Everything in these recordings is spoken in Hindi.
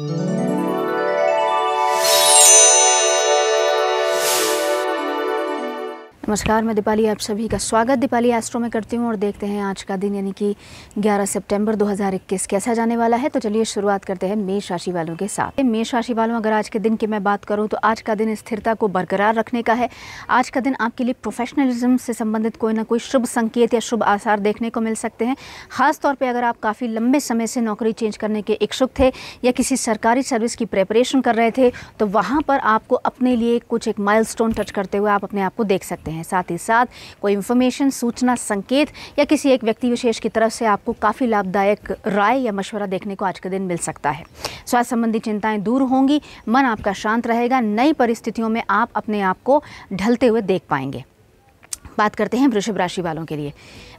Mm-hmm. नमस्कार मैं दीपाली आप सभी का स्वागत दीपाली एस्ट्रो में करती हूँ और देखते हैं आज का दिन यानी कि 11 सितंबर 2021 कैसा जाने वाला है तो चलिए शुरुआत करते हैं मेष राशि वालों के साथ मेष राशि वालों अगर आज के दिन की मैं बात करूँ तो आज का दिन स्थिरता को बरकरार रखने का है आज का दिन आपके लिए प्रोफेशनलिज्म से संबंधित कोई ना कोई शुभ संकेत या शुभ आसार देखने को मिल सकते हैं खासतौर पर अगर आप काफ़ी लंबे समय से नौकरी चेंज करने के इच्छुक थे या किसी सरकारी सर्विस की प्रेपरेशन कर रहे थे तो वहाँ पर आपको अपने लिए कुछ एक माइल टच करते हुए आप अपने आप को देख सकते हैं हैं साथ ही साथ कोई इन्फॉर्मेशन सूचना संकेत या किसी एक व्यक्ति विशेष की तरफ से आपको काफ़ी लाभदायक राय या मशवरा देखने को आज के दिन मिल सकता है स्वास्थ्य संबंधी चिंताएं दूर होंगी मन आपका शांत रहेगा नई परिस्थितियों में आप अपने आप को ढलते हुए देख पाएंगे बात करते हैं वृषभ राशि वालों के लिए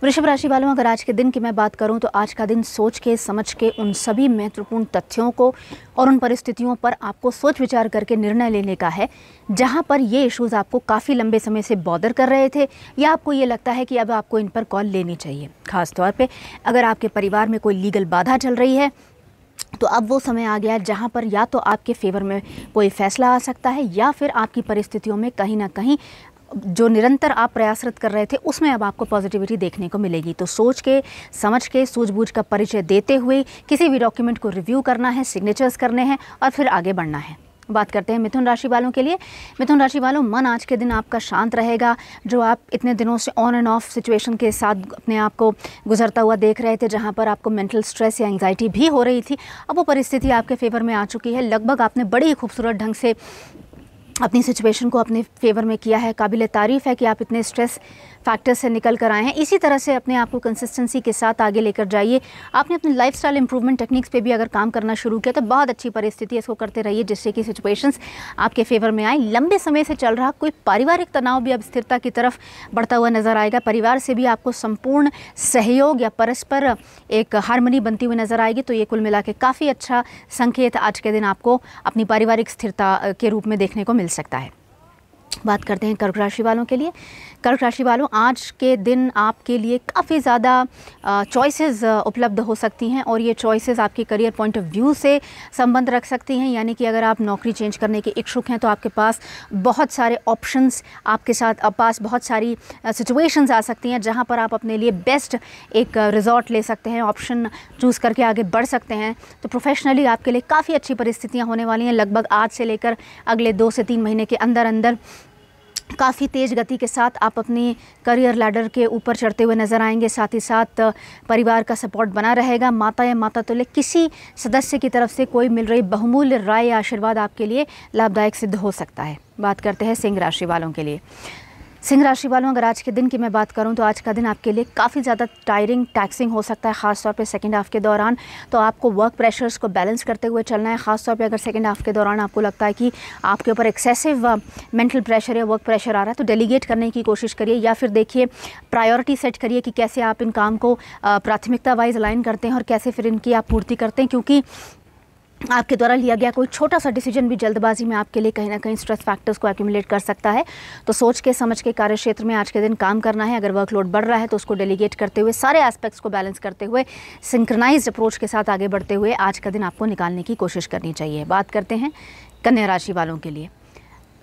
वृषभ राशि वालों अगर आज के दिन की मैं बात करूं तो आज का दिन सोच के समझ के उन सभी महत्वपूर्ण तथ्यों को और उन परिस्थितियों पर आपको सोच विचार करके निर्णय लेने का है जहां पर ये इश्यूज़ आपको काफ़ी लंबे समय से बॉदर कर रहे थे या आपको ये लगता है कि अब आपको इन पर कॉल लेनी चाहिए खासतौर पर अगर आपके परिवार में कोई लीगल बाधा चल रही है तो अब वो समय आ गया जहाँ पर या तो आपके फेवर में कोई फैसला आ सकता है या फिर आपकी परिस्थितियों में कहीं ना कहीं जो निरंतर आप प्रयासरत कर रहे थे उसमें अब आपको पॉजिटिविटी देखने को मिलेगी तो सोच के समझ के सूझबूझ का परिचय देते हुए किसी भी डॉक्यूमेंट को रिव्यू करना है सिग्नेचर्स करने हैं और फिर आगे बढ़ना है बात करते हैं मिथुन राशि वालों के लिए मिथुन राशि वालों मन आज के दिन आपका शांत रहेगा जो आप इतने दिनों से ऑन एंड ऑफ सिचुएशन के साथ अपने आप को गुजरता हुआ देख रहे थे जहाँ पर आपको मेंटल स्ट्रेस या एंग्जाइटी भी हो रही थी अब वो परिस्थिति आपके फेवर में आ चुकी है लगभग आपने बड़ी ही खूबसूरत ढंग से अपनी सिचुएशन को अपने फेवर में किया है काबिल तारीफ़ है कि आप इतने स्ट्रेस फैक्टर्स से निकल कर आए हैं इसी तरह से अपने आप को कंसिस्टेंसी के साथ आगे लेकर जाइए आपने अपने लाइफ स्टाइल इंप्रूवमेंट टेक्निक्स पर भी अगर काम करना शुरू किया तो बहुत अच्छी परिस्थिति इसको करते रहिए जिससे कि सिचुएशंस आपके फेवर में आए लंबे समय से चल रहा कोई पारिवारिक तनाव भी अब स्थिरता की तरफ बढ़ता हुआ नज़र आएगा परिवार से भी आपको संपूर्ण सहयोग या परस्पर एक हारमोनी बनती हुई नज़र आएगी तो ये कुल मिला के काफ़ी अच्छा संकेत आज के दिन आपको अपनी पारिवारिक स्थिरता के रूप में देखने को मिल सकता है बात करते हैं कर्क राशि वालों के लिए कर्क राशि वालों आज के दिन आपके लिए काफ़ी ज़्यादा चॉइसेस उपलब्ध हो सकती हैं और ये चॉइसेस आपके करियर पॉइंट ऑफ व्यू से संबंध रख सकती हैं यानी कि अगर आप नौकरी चेंज करने के इच्छुक हैं तो आपके पास बहुत सारे ऑप्शंस आपके साथ पास बहुत सारी सिचुएशंस आ सकती हैं जहाँ पर आप अपने लिए बेस्ट एक रिजॉर्ट ले सकते हैं ऑप्शन चूज़ करके आगे बढ़ सकते हैं तो प्रोफेशनली आपके लिए काफ़ी अच्छी परिस्थितियाँ होने वाली हैं लगभग आज से लेकर अगले दो से तीन महीने के अंदर अंदर काफ़ी तेज़ गति के साथ आप अपनी करियर लैडर के ऊपर चढ़ते हुए नज़र आएंगे साथ ही साथ परिवार का सपोर्ट बना रहेगा माता या माता तुल्य किसी सदस्य की तरफ से कोई मिल रही बहुमूल्य राय या आशीर्वाद आपके लिए लाभदायक सिद्ध हो सकता है बात करते हैं सिंह राशि वालों के लिए सिंह राशि वालों अगर आज के दिन की मैं बात करूं तो आज का दिन आपके लिए काफ़ी ज़्यादा टायरिंग टैक्सिंग हो सकता है खासतौर पे सेकंड हाफ़ के दौरान तो आपको वर्क प्रेशर्स को बैलेंस करते हुए चलना है खासतौर पे अगर सेकंड हाफ़ के दौरान आपको लगता है कि आपके ऊपर एक्सेसिव मेंटल प्रेशर या वर्क प्रेशर आ रहा है तो डेलीगेट करने की कोशिश करिए या फिर देखिए प्रायोरिटी सेट करिए कि कैसे आप इन काम को uh, प्राथमिकता वाइज अलाइन करते हैं और कैसे फिर इनकी आप पूर्ति करते हैं क्योंकि आपके द्वारा लिया गया कोई छोटा सा डिसीजन भी जल्दबाजी में आपके लिए कहीं ना कहीं स्ट्रेस फैक्टर्स को एक्यूमुलेट कर सकता है तो सोच के समझ के कार्य क्षेत्र में आज के दिन काम करना है अगर वर्कलोड बढ़ रहा है तो उसको डेलीगेट करते हुए सारे एस्पेक्ट्स को बैलेंस करते हुए सिंक्रनाइज अप्रोच के साथ आगे बढ़ते हुए आज का दिन आपको निकालने की कोशिश करनी चाहिए बात करते हैं कन्या राशि वालों के लिए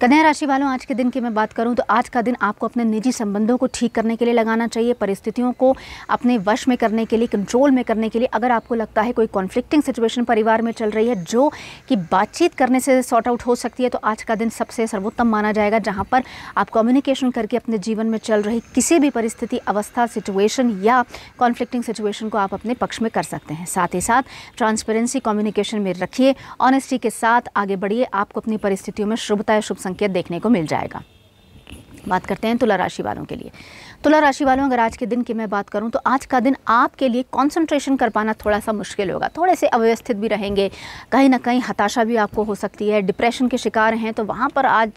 कन्या राशि वालों आज के दिन की मैं बात करूं तो आज का दिन आपको अपने निजी संबंधों को ठीक करने के लिए लगाना चाहिए परिस्थितियों को अपने वश में करने के लिए कंट्रोल में करने के लिए अगर आपको लगता है कोई कॉन्फ्लिक्टिंग सिचुएशन परिवार में चल रही है जो कि बातचीत करने से सॉर्ट आउट हो सकती है तो आज का दिन सबसे सर्वोत्तम माना जाएगा जहाँ पर आप कम्युनिकेशन करके अपने जीवन में चल रही किसी भी परिस्थिति अवस्था सिचुएशन या कॉन्फ्लिक्टिंग सिचुएशन को आप अपने पक्ष में कर सकते हैं साथ ही साथ ट्रांसपेरेंसी कम्युनिकेशन में रखिए ऑनेस्टी के साथ आगे बढ़िए आपको अपनी परिस्थितियों में शुभता शुभ संकेत देखने को मिल जाएगा बात करते हैं तुला राशि वालों के लिए तुला राशि वालों अगर आज के दिन की मैं बात करूं तो आज का दिन आपके लिए कंसंट्रेशन कर पाना थोड़ा सा मुश्किल होगा थोड़े से अव्यवस्थित भी रहेंगे कहीं ना कहीं हताशा भी आपको हो सकती है डिप्रेशन के शिकार हैं तो वहाँ पर आज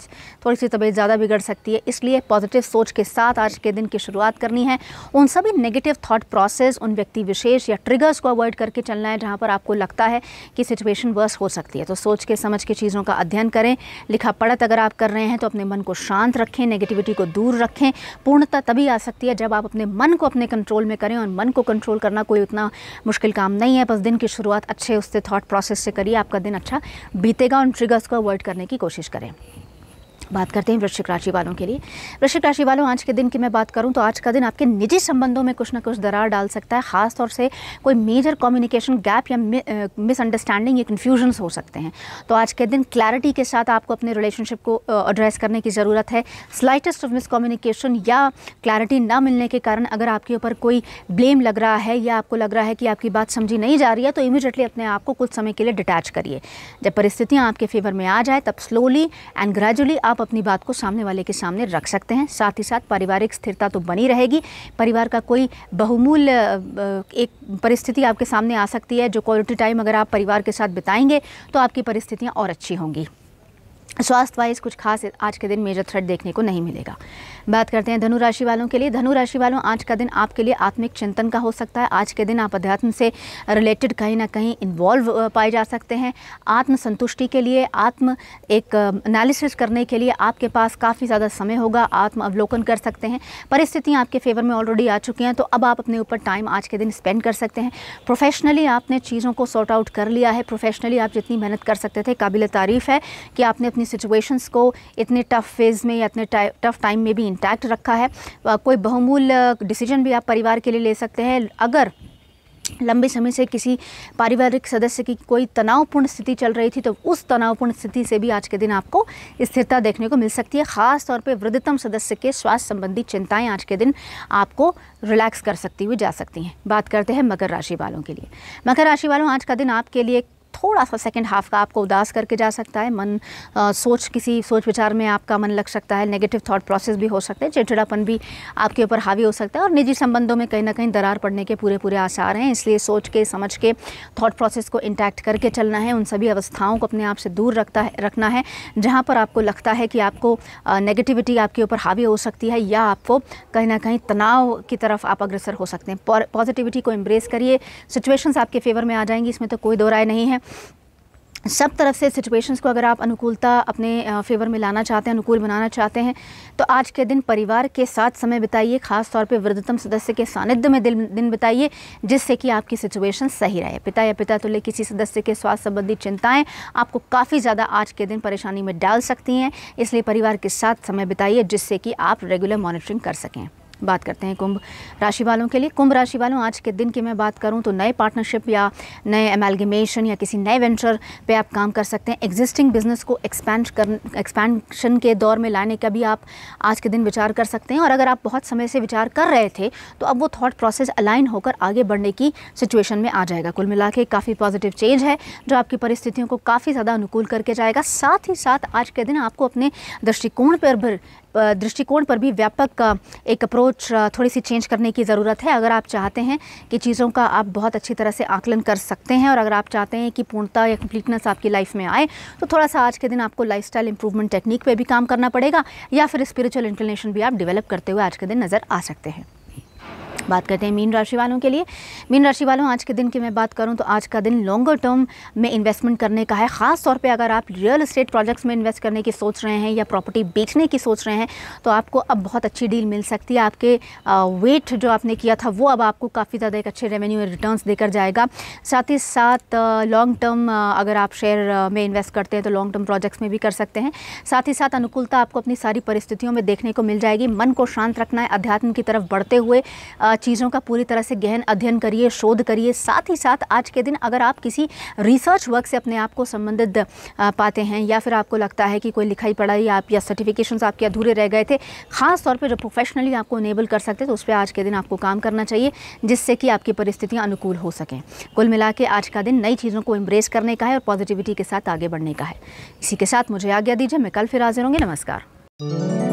थोड़ी सी तबीयत ज़्यादा बिगड़ सकती है इसलिए पॉजिटिव सोच के साथ आज के दिन की शुरुआत करनी है उन सभी नेगेटिव थाट प्रोसेस उन व्यक्ति विशेष या ट्रिगर्स को अवॉइड करके चलना है जहाँ पर आपको लगता है कि सिचुएशन वर्स हो सकती है तो सोच के समझ के चीज़ों का अध्ययन करें लिखा पढ़त अगर आप कर रहे हैं तो अपने मन को शांत रखें नेगेटिविटी को दूर रखें पूर्णता तभी आ सकती है जब आप अपने मन को अपने कंट्रोल में करें और मन को कंट्रोल करना कोई उतना मुश्किल काम नहीं है बस दिन की शुरुआत अच्छे उससे थाट प्रोसेस से करिए आपका दिन अच्छा बीतेगा उन ट्रिगर्स को अवॉइड करने की कोशिश करें बात करते हैं वृश्चिक राशि वालों के लिए वृश्चिक राशि वालों आज के दिन की मैं बात करूं तो आज का दिन आपके निजी संबंधों में कुछ ना कुछ दरार डाल सकता है ख़ासतौर से कोई मेजर कम्युनिकेशन गैप या मिसअंडरस्टैंडिंग या कन्फ्यूजन्स हो सकते हैं तो आज के दिन क्लैरिटी के साथ आपको अपने रिलेशनशिप को एड्रेस करने की ज़रूरत है स्लाइटेस्ट ऑफ मिसकम्युनिकेशन या क्लैरिटी ना मिलने के कारण अगर आपके ऊपर कोई ब्लेम लग रहा है या आपको लग रहा है कि आपकी बात समझी नहीं जा रही है तो इमीजिएटली अपने आप को कुछ समय के लिए डिटैच करिए जब परिस्थितियाँ आपके फेवर में आ जाए तब स्लोली एंड ग्रेजुअली आप अपनी बात को सामने वाले के सामने रख सकते हैं साथ ही साथ पारिवारिक स्थिरता तो बनी रहेगी परिवार का कोई बहुमूल्य एक परिस्थिति आपके सामने आ सकती है जो क्वालिटी टाइम अगर आप परिवार के साथ बिताएंगे तो आपकी परिस्थितियाँ और अच्छी होंगी स्वास्थ्य वाइज कुछ खास आज के दिन मेजर थ्रेड देखने को नहीं मिलेगा बात करते हैं धनु राशि वालों के लिए धनु राशि वालों आज का दिन आपके लिए आत्मिक चिंतन का हो सकता है आज के दिन आप अध्यात्म से रिलेटेड कहीं ना कहीं इन्वॉल्व पाए जा सकते हैं आत्मसंतुष्टि के लिए आत्म एक एनालिसिस करने के लिए आपके पास काफ़ी ज़्यादा समय होगा आत्म अवलोकन कर सकते हैं परिस्थितियाँ आपके फेवर में ऑलरेडी आ चुकी हैं तो अब आप अपने ऊपर टाइम आज के दिन स्पेंड कर सकते हैं प्रोफेशनली आपने चीज़ों को सॉर्ट आउट कर लिया है प्रोफेशनली आप जितनी मेहनत कर सकते थे काबिल तारीफ़ है कि आपने अपनी सिचुएशंस को इतने टफ फेज़ में या इतने टफ टाइम में भी इंटैक्ट रखा है कोई बहुमूल्य डिसीजन भी आप परिवार के लिए ले सकते हैं अगर लंबे समय से किसी पारिवारिक सदस्य की कोई तनावपूर्ण स्थिति चल रही थी तो उस तनावपूर्ण स्थिति से भी आज के दिन आपको स्थिरता देखने को मिल सकती है ख़ास तौर पे वृद्धतम सदस्य के स्वास्थ्य संबंधी चिंताएं आज के दिन आपको रिलैक्स कर सकती हुई जा सकती हैं बात करते हैं मकर राशि वालों के लिए मकर राशि वालों आज का दिन आपके लिए थोड़ा सा सेकेंड हाफ का आपको उदास करके जा सकता है मन आ, सोच किसी सोच विचार में आपका मन लग सकता है नेगेटिव थाट प्रोसेस भी हो सकता है चिड़चिड़ापन भी आपके ऊपर हावी हो सकता है और निजी संबंधों में कहीं ना कहीं दरार पड़ने के पूरे पूरे आसार हैं इसलिए सोच के समझ के थाट प्रोसेस को इंटैक्ट करके चलना है उन सभी अवस्थाओं को अपने आप से दूर रखता है रखना है जहाँ पर आपको लगता है कि आपको नेगेटिविटी आपके ऊपर हावी हो सकती है या आपको कहीं ना कहीं तनाव की तरफ आप अग्रसर हो सकते हैं पॉजिटिविटी को एम्ब्रेस करिए सिचुएशंस आपके फेवर में आ जाएंगी इसमें तो कोई दो राय नहीं है सब तरफ से सिचुएशंस को अगर आप अनुकूलता अपने फेवर में लाना चाहते हैं अनुकूल बनाना चाहते हैं तो आज के दिन परिवार के साथ समय बिताइए खास तौर पे वृद्धतम सदस्य के सानिध्य में दिन दिन बिताइए जिससे कि आपकी सिचुएशन सही रहे पिता या पिता तुल्य तो किसी सदस्य के स्वास्थ्य संबंधी चिंताएं आपको काफ़ी ज़्यादा आज के दिन परेशानी में डाल सकती हैं इसलिए परिवार के साथ समय बिताइए जिससे कि आप रेगुलर मॉनिटरिंग कर सकें बात करते हैं कुंभ राशि वालों के लिए कुंभ राशि वालों आज के दिन की मैं बात करूं तो नए पार्टनरशिप या नए एमेलगमेशन या किसी नए वेंचर पे आप काम कर सकते हैं एग्जिस्टिंग बिजनेस को एक्सपेंड कर एक्सपेंशन के दौर में लाने का भी आप आज के दिन विचार कर सकते हैं और अगर आप बहुत समय से विचार कर रहे थे तो अब वो थाट प्रोसेस अलाइन होकर आगे बढ़ने की सिचुएशन में आ जाएगा कुल मिला के काफ़ी पॉजिटिव चेंज है जो आपकी परिस्थितियों को काफ़ी ज़्यादा अनुकूल करके जाएगा साथ ही साथ आज के दिन आपको अपने दृष्टिकोण पर भी दृष्टिकोण पर भी व्यापक एक अप्रोच थोड़ी सी चेंज करने की ज़रूरत है अगर आप चाहते हैं कि चीज़ों का आप बहुत अच्छी तरह से आकलन कर सकते हैं और अगर आप चाहते हैं कि पूर्णता या कम्प्लीटनेस आपकी लाइफ में आए तो थोड़ा सा आज के दिन आपको लाइफ स्टाइल इंप्रूवमेंट टेक्निक पर भी काम करना पड़ेगा या फिर स्पिरिचुअल इंक्लिनेशन भी आप डेवलप करते हुए आज के दिन नज़र आ सकते हैं बात करते हैं मीन राशि वालों के लिए मीन राशि वालों आज के दिन की मैं बात करूं तो आज का दिन लॉन्गर टर्म में इन्वेस्टमेंट करने का है ख़ास तौर पे अगर आप रियल एस्टेट प्रोजेक्ट्स में इन्वेस्ट करने की सोच रहे हैं या प्रॉपर्टी बेचने की सोच रहे हैं तो आपको अब बहुत अच्छी डील मिल सकती है आपके वेट जो आपने किया था वो अब आपको काफ़ी ज़्यादा एक अच्छे रेवेन्यू रिटर्न देकर जाएगा साथ ही साथ लॉन्ग टर्म अगर आप शेयर में इन्वेस्ट करते हैं तो लॉन्ग टर्म प्रोजेक्ट्स में भी कर सकते हैं साथ ही साथ अनुकूलता आपको अपनी सारी परिस्थितियों में देखने को मिल जाएगी मन को शांत रखना है अध्यात्म की तरफ बढ़ते हुए चीज़ों का पूरी तरह से गहन अध्ययन करिए शोध करिए साथ ही साथ आज के दिन अगर आप किसी रिसर्च वर्क से अपने आप को संबंधित पाते हैं या फिर आपको लगता है कि कोई लिखाई पढ़ाई आप या सर्टिफिकेशन आपके अधूरे रह गए थे खास तौर पर जो प्रोफेशनली आपको इनेबल कर सकते तो उस पर आज के दिन आपको काम करना चाहिए जिससे कि आपकी परिस्थितियाँ अनुकूल हो सकें कुल मिला के आज का दिन नई चीज़ों को इम्ब्रेस करने का है और पॉजिटिविटी के साथ आगे बढ़ने का है इसी के साथ मुझे आज्ञा दीजिए मैं कल फिर हाजिर होंगी नमस्कार